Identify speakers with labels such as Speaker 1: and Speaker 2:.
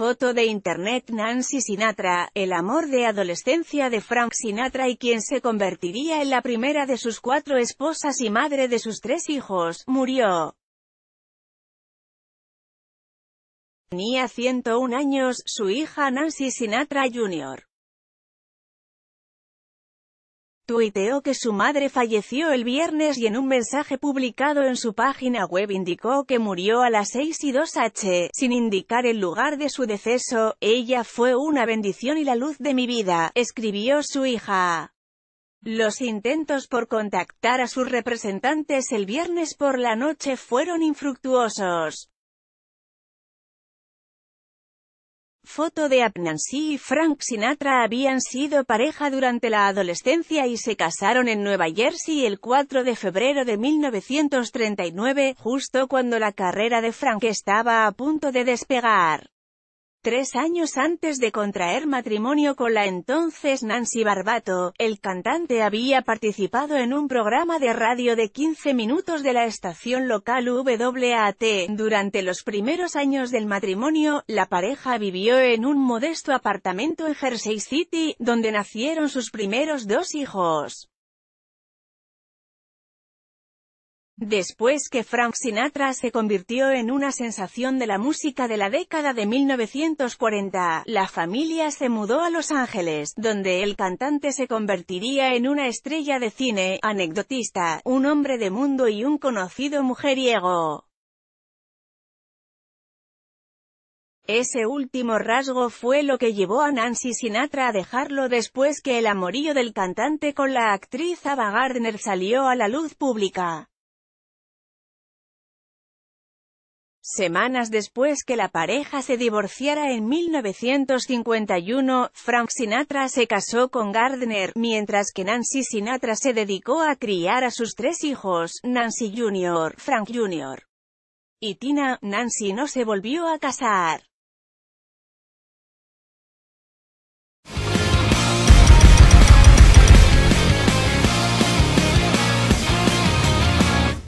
Speaker 1: foto de internet Nancy Sinatra, el amor de adolescencia de Frank Sinatra y quien se convertiría en la primera de sus cuatro esposas y madre de sus tres hijos, murió. Tenía 101 años, su hija Nancy Sinatra Jr. Tuiteó que su madre falleció el viernes y en un mensaje publicado en su página web indicó que murió a las 6 y 2 h, sin indicar el lugar de su deceso, ella fue una bendición y la luz de mi vida, escribió su hija. Los intentos por contactar a sus representantes el viernes por la noche fueron infructuosos. Foto de Apnancy y Frank Sinatra habían sido pareja durante la adolescencia y se casaron en Nueva Jersey el 4 de febrero de 1939, justo cuando la carrera de Frank estaba a punto de despegar. Tres años antes de contraer matrimonio con la entonces Nancy Barbato, el cantante había participado en un programa de radio de 15 minutos de la estación local WAT. Durante los primeros años del matrimonio, la pareja vivió en un modesto apartamento en Jersey City, donde nacieron sus primeros dos hijos. Después que Frank Sinatra se convirtió en una sensación de la música de la década de 1940, la familia se mudó a Los Ángeles, donde el cantante se convertiría en una estrella de cine, anecdotista, un hombre de mundo y un conocido mujeriego. Ese último rasgo fue lo que llevó a Nancy Sinatra a dejarlo después que el amorío del cantante con la actriz Ava Gardner salió a la luz pública. Semanas después que la pareja se divorciara en 1951, Frank Sinatra se casó con Gardner, mientras que Nancy Sinatra se dedicó a criar a sus tres hijos, Nancy Jr., Frank Jr. y Tina. Nancy no se volvió a casar.